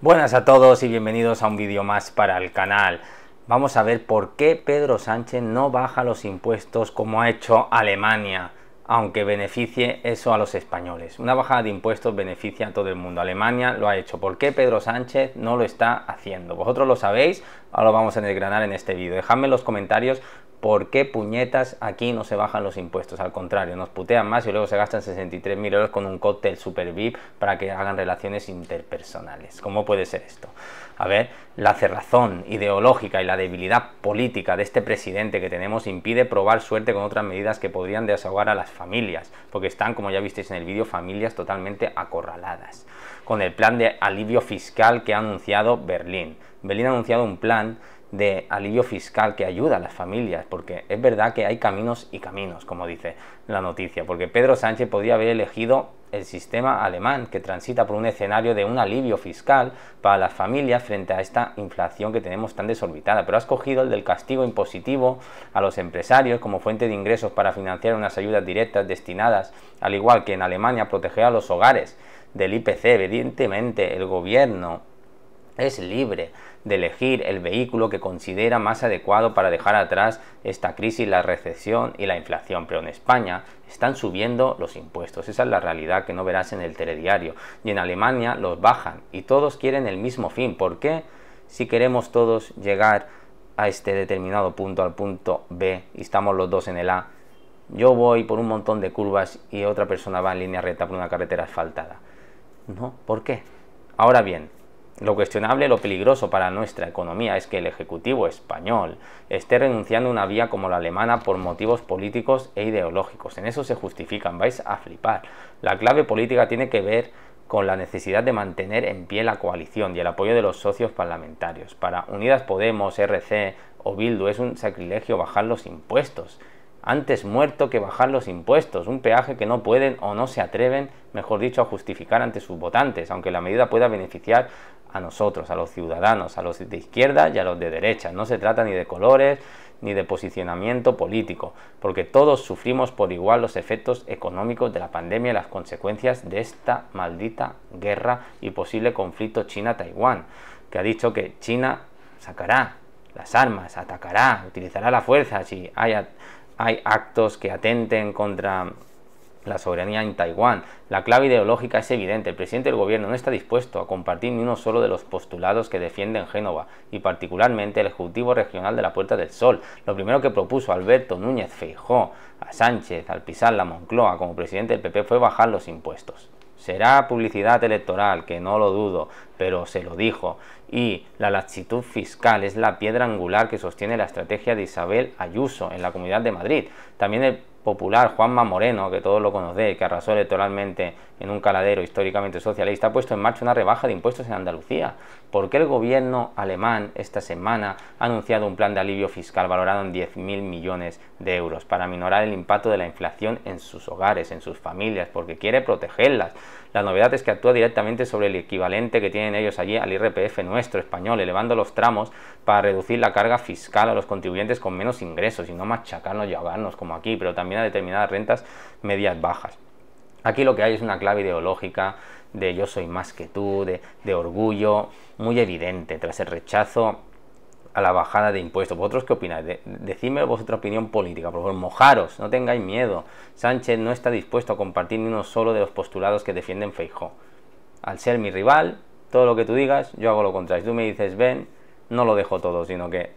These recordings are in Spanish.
Buenas a todos y bienvenidos a un vídeo más para el canal. Vamos a ver por qué Pedro Sánchez no baja los impuestos como ha hecho Alemania, aunque beneficie eso a los españoles. Una bajada de impuestos beneficia a todo el mundo. Alemania lo ha hecho. ¿Por qué Pedro Sánchez no lo está haciendo? Vosotros lo sabéis, ahora lo vamos a desgranar en este vídeo. Dejadme en los comentarios ¿por qué puñetas aquí no se bajan los impuestos? Al contrario, nos putean más y luego se gastan 63.000 euros con un cóctel super VIP para que hagan relaciones interpersonales. ¿Cómo puede ser esto? A ver, la cerrazón ideológica y la debilidad política de este presidente que tenemos impide probar suerte con otras medidas que podrían desahogar a las familias, porque están, como ya visteis en el vídeo, familias totalmente acorraladas, con el plan de alivio fiscal que ha anunciado Berlín. Berlín ha anunciado un plan de alivio fiscal que ayuda a las familias, porque es verdad que hay caminos y caminos, como dice la noticia, porque Pedro Sánchez podría haber elegido el sistema alemán, que transita por un escenario de un alivio fiscal para las familias frente a esta inflación que tenemos tan desorbitada, pero ha escogido el del castigo impositivo a los empresarios como fuente de ingresos para financiar unas ayudas directas destinadas, al igual que en Alemania, proteger a los hogares del IPC. Evidentemente, el gobierno es libre de elegir el vehículo que considera más adecuado para dejar atrás esta crisis, la recesión y la inflación. Pero en España están subiendo los impuestos, esa es la realidad que no verás en el telediario. Y en Alemania los bajan y todos quieren el mismo fin. ¿Por qué? Si queremos todos llegar a este determinado punto, al punto B, y estamos los dos en el A, yo voy por un montón de curvas y otra persona va en línea recta por una carretera asfaltada. ¿No? ¿Por qué? Ahora bien, lo cuestionable, lo peligroso para nuestra economía es que el Ejecutivo español esté renunciando a una vía como la alemana por motivos políticos e ideológicos. En eso se justifican, vais a flipar. La clave política tiene que ver con la necesidad de mantener en pie la coalición y el apoyo de los socios parlamentarios. Para Unidas Podemos, RC o Bildu es un sacrilegio bajar los impuestos antes muerto que bajar los impuestos, un peaje que no pueden o no se atreven, mejor dicho, a justificar ante sus votantes, aunque la medida pueda beneficiar a nosotros, a los ciudadanos, a los de izquierda y a los de derecha. No se trata ni de colores ni de posicionamiento político, porque todos sufrimos por igual los efectos económicos de la pandemia y las consecuencias de esta maldita guerra y posible conflicto China-Taiwán, que ha dicho que China sacará las armas, atacará, utilizará la fuerza si haya hay actos que atenten contra la soberanía en Taiwán. La clave ideológica es evidente. El presidente del gobierno no está dispuesto a compartir ni uno solo de los postulados que defienden Génova y particularmente el Ejecutivo Regional de la Puerta del Sol. Lo primero que propuso Alberto Núñez Feijó a Sánchez al pisar la Moncloa como presidente del PP fue bajar los impuestos. Será publicidad electoral, que no lo dudo, pero se lo dijo. Y la laxitud fiscal es la piedra angular que sostiene la estrategia de Isabel Ayuso en la Comunidad de Madrid. También el popular Juanma Moreno, que todos lo conocen, que arrasó electoralmente en un caladero históricamente socialista, ha puesto en marcha una rebaja de impuestos en Andalucía. ¿Por qué el gobierno alemán esta semana ha anunciado un plan de alivio fiscal valorado en 10.000 millones de euros para minorar el impacto de la inflación en sus hogares, en sus familias, porque quiere protegerlas? La novedad es que actúa directamente sobre el equivalente que tienen ellos allí al IRPF nuestro español, elevando los tramos para reducir la carga fiscal a los contribuyentes con menos ingresos y no machacarnos y ahogarnos como aquí, pero también determinadas rentas medias bajas. Aquí lo que hay es una clave ideológica de yo soy más que tú, de, orgullo, muy evidente tras el rechazo a la bajada de impuestos. ¿Vosotros qué opináis? De, decidme vuestra opinión política, por favor, mojaros, no tengáis miedo. Sánchez no está dispuesto a compartir ni uno solo de los postulados que defienden Feijó. Al ser mi rival, todo lo que tú digas, yo hago lo contrario. tú me dices, ven, no lo dejo todo, sino que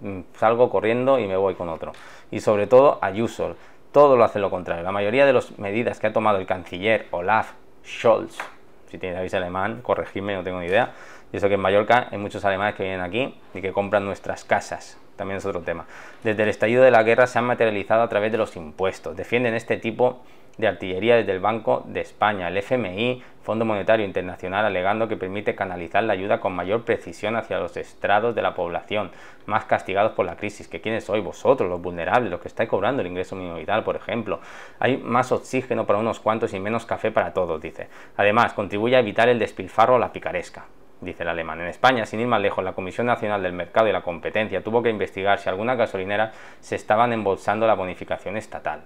Mm, salgo corriendo y me voy con otro. Y sobre todo a Ayuso, todo lo hace lo contrario. La mayoría de las medidas que ha tomado el canciller Olaf Scholz, si la avis alemán, corregidme, no tengo ni idea. Y eso que en Mallorca hay muchos alemanes que vienen aquí y que compran nuestras casas. También es otro tema. Desde el estallido de la guerra se han materializado a través de los impuestos. Defienden este tipo de Artillería desde el Banco de España. El FMI, Fondo Monetario Internacional, alegando que permite canalizar la ayuda con mayor precisión hacia los estrados de la población más castigados por la crisis, que quiénes sois vosotros, los vulnerables, los que estáis cobrando el ingreso mínimo vital, por ejemplo. Hay más oxígeno para unos cuantos y menos café para todos, dice. Además, contribuye a evitar el despilfarro o la picaresca dice el alemán. En España, sin ir más lejos, la Comisión Nacional del Mercado y la Competencia tuvo que investigar si alguna gasolinera se estaban embolsando la bonificación estatal.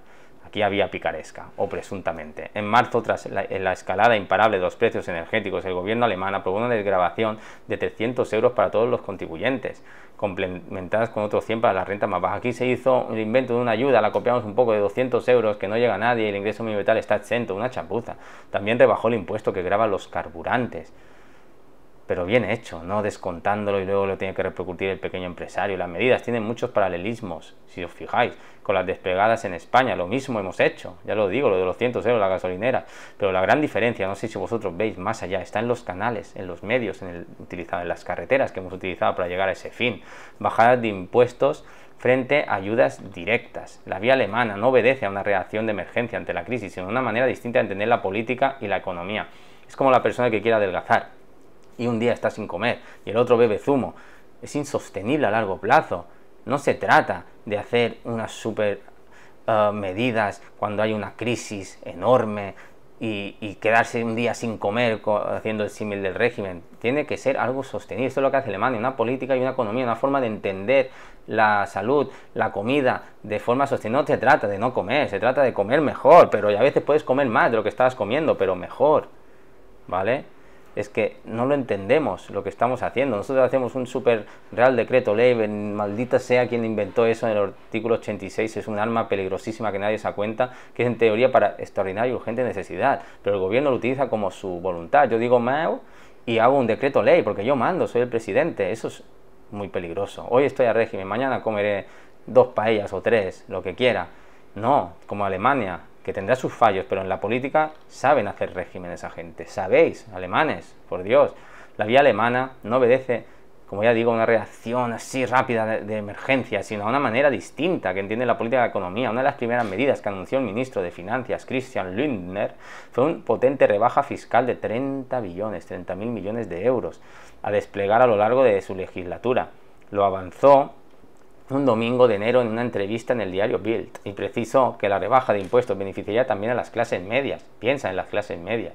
Aquí había picaresca, o presuntamente. En marzo, tras la, escalada imparable de los precios energéticos, el gobierno alemán aprobó una desgrabación de 300 euros para todos los contribuyentes, complementadas con otros 100 para las rentas más bajas. Aquí se hizo el invento de una ayuda, la copiamos un poco de 200 euros, que no llega a nadie, el ingreso vital está exento, una chapuza. También rebajó el impuesto que graba los carburantes pero bien hecho, no descontándolo y luego lo tiene que repercutir el pequeño empresario. Las medidas tienen muchos paralelismos, si os fijáis, con las despegadas en España, lo mismo hemos hecho, ya lo digo, lo de los cientos euros la gasolinera, pero la gran diferencia, no sé si vosotros veis más allá, está en los canales, en los medios, en, el, en las carreteras que hemos utilizado para llegar a ese fin, bajadas de impuestos frente a ayudas directas. La vía alemana no obedece a una reacción de emergencia ante la crisis, sino una manera distinta de entender la política y la economía. Es como la persona que quiere adelgazar y un día está sin comer y el otro bebe zumo. Es insostenible a largo plazo. No se trata de hacer unas super eh, medidas cuando hay una crisis enorme y, quedarse un día sin comer haciendo el símil del régimen. Tiene que ser algo sostenible. eso es lo que hace Alemania, una política y una economía, una forma de entender la salud, la comida de forma sostenible. No se trata de no comer, se trata de comer mejor, pero a veces puedes comer más de lo que estabas comiendo, pero mejor. ¿Vale? es que no lo entendemos lo que estamos haciendo. Nosotros hacemos un super real decreto ley, maldita sea quien inventó eso en el artículo 86, es un arma peligrosísima que nadie se cuenta, que es en teoría para extraordinaria y urgente necesidad, pero el gobierno lo utiliza como su voluntad. Yo digo meo, y hago un decreto ley porque yo mando, soy el presidente, eso es muy peligroso. Hoy estoy a régimen, mañana comeré dos paellas o tres, lo que quiera. No, como Alemania, que tendrá sus fallos, pero en la política saben hacer régimen esa gente. Sabéis, alemanes, por Dios. La vía alemana no obedece, como ya digo, una reacción así rápida de, emergencia, sino a una manera distinta que entiende la política de economía. Una de las primeras medidas que anunció el ministro de Finanzas, Christian Lindner, fue un potente rebaja fiscal de 30 billones, 30 mil millones de euros, a desplegar a lo largo de su legislatura. Lo avanzó un domingo de enero en una entrevista en el diario Bild y precisó que la rebaja de impuestos beneficiaría también a las clases medias. Piensa en las clases medias.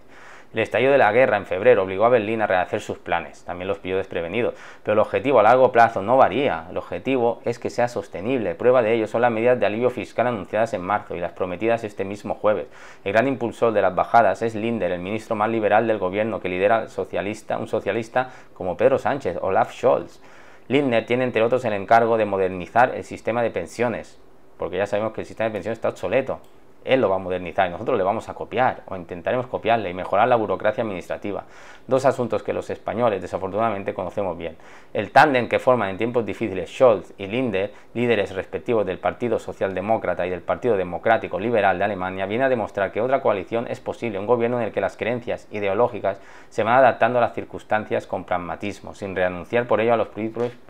El estallido de la guerra en febrero obligó a Berlín a rehacer sus planes, también los pilló desprevenidos, pero el objetivo a largo plazo no varía, el objetivo es que sea sostenible, prueba de ello son las medidas de alivio fiscal anunciadas en marzo y las prometidas este mismo jueves. El gran impulsor de las bajadas es Linder, el ministro más liberal del gobierno que lidera socialista, un socialista como Pedro Sánchez, Olaf Scholz. Lindner tiene entre otros el encargo de modernizar el sistema de pensiones, porque ya sabemos que el sistema de pensiones está obsoleto él lo va a modernizar y nosotros le vamos a copiar o intentaremos copiarle y mejorar la burocracia administrativa. Dos asuntos que los españoles desafortunadamente conocemos bien. El tándem que forman en tiempos difíciles Scholz y Linde, líderes respectivos del Partido Socialdemócrata y del Partido Democrático Liberal de Alemania, viene a demostrar que otra coalición es posible, un gobierno en el que las creencias ideológicas se van adaptando a las circunstancias con pragmatismo, sin renunciar por ello a, los,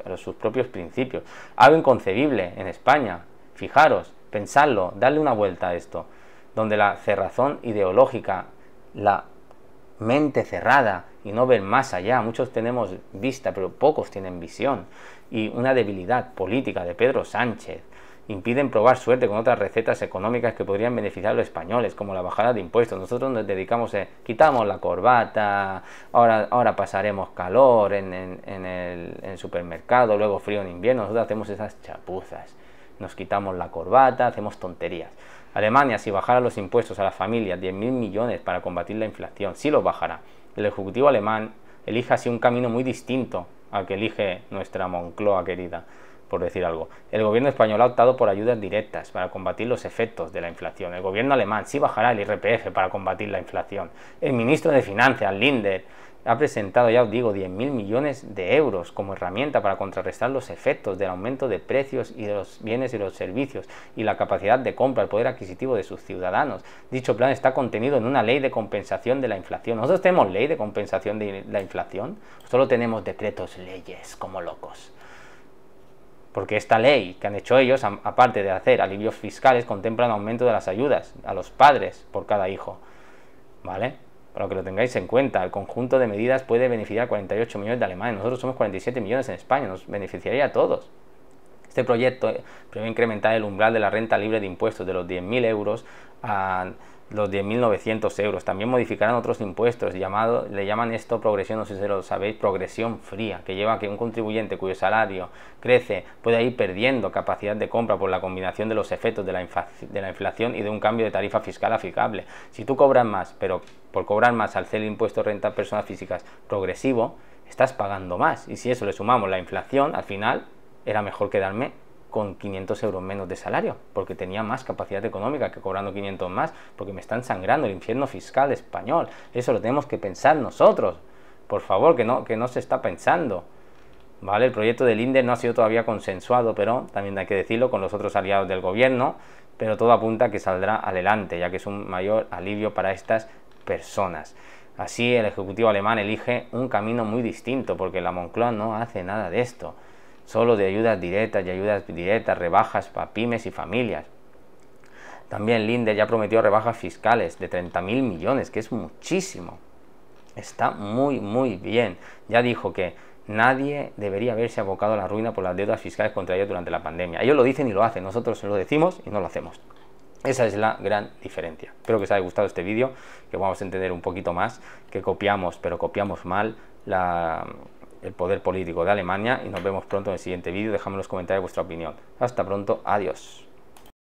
a sus propios principios. Algo inconcebible en España, fijaros, pensarlo, darle una vuelta a esto, donde la cerrazón ideológica, la mente cerrada y no ver más allá, muchos tenemos vista, pero pocos tienen visión, y una debilidad política de Pedro Sánchez, impiden probar suerte con otras recetas económicas que podrían beneficiar a los españoles, como la bajada de impuestos. Nosotros nos dedicamos, a, eh, quitamos la corbata, ahora, ahora pasaremos calor en, el, en, el, supermercado, luego frío en invierno, nosotros hacemos esas chapuzas nos quitamos la corbata, hacemos tonterías. Alemania, si bajara los impuestos a las familias, 10.000 millones para combatir la inflación, sí los bajará. El Ejecutivo alemán elige así un camino muy distinto al que elige nuestra Moncloa querida, por decir algo. El gobierno español ha optado por ayudas directas para combatir los efectos de la inflación. El gobierno alemán sí bajará el IRPF para combatir la inflación. El ministro de Finanzas, Lindner ha presentado, ya os digo, 10.000 millones de euros como herramienta para contrarrestar los efectos del aumento de precios y de los bienes y los servicios y la capacidad de compra, el poder adquisitivo de sus ciudadanos. Dicho plan está contenido en una ley de compensación de la inflación. Nosotros tenemos ley de compensación de la inflación, solo tenemos decretos, leyes, como locos porque esta ley que han hecho ellos, aparte de hacer alivios fiscales, contempla un aumento de las ayudas a los padres por cada hijo, ¿vale? para que lo tengáis en cuenta. El conjunto de medidas puede beneficiar a 48 millones de alemanes. Nosotros somos 47 millones en España, nos beneficiaría a todos. Este proyecto eh, prevé incrementar el umbral de la renta libre de impuestos de los 10.000 euros a los 10.900 euros. También modificarán otros impuestos, le llaman esto progresión, no sé si lo sabéis, progresión fría, que lleva a que un contribuyente cuyo salario crece pueda ir perdiendo capacidad de compra por la combinación de los efectos de la, inflación y de un cambio de tarifa fiscal aplicable. Si tú cobras más, pero por cobrar más al ser impuesto de renta a personas físicas progresivo, estás pagando más. Y si eso le sumamos la inflación, al final era mejor quedarme con 500 euros menos de salario, porque tenía más capacidad económica que cobrando 500 más, porque me están sangrando el infierno fiscal español. Eso lo tenemos que pensar nosotros, por favor, que no, que no se está pensando. ¿Vale? El proyecto del INDE no ha sido todavía consensuado, pero también hay que decirlo con los otros aliados del gobierno, pero todo apunta a que saldrá adelante, ya que es un mayor alivio para estas personas. Así el Ejecutivo alemán elige un camino muy distinto, porque la Moncloa no hace nada de esto solo de ayudas directas y ayudas directas, rebajas para pymes y familias. También Linde ya prometió rebajas fiscales de 30 mil millones, que es muchísimo. Está muy, muy bien. Ya dijo que nadie debería haberse abocado a la ruina por las deudas fiscales contra ella durante la pandemia. Ellos lo dicen y lo hacen, nosotros lo decimos y no lo hacemos. Esa es la gran diferencia. Espero que os haya gustado este vídeo, que vamos a entender un poquito más, que copiamos, pero copiamos mal la el poder político de Alemania y nos vemos pronto en el siguiente vídeo. Dejadme en los comentarios vuestra opinión. Hasta pronto, adiós.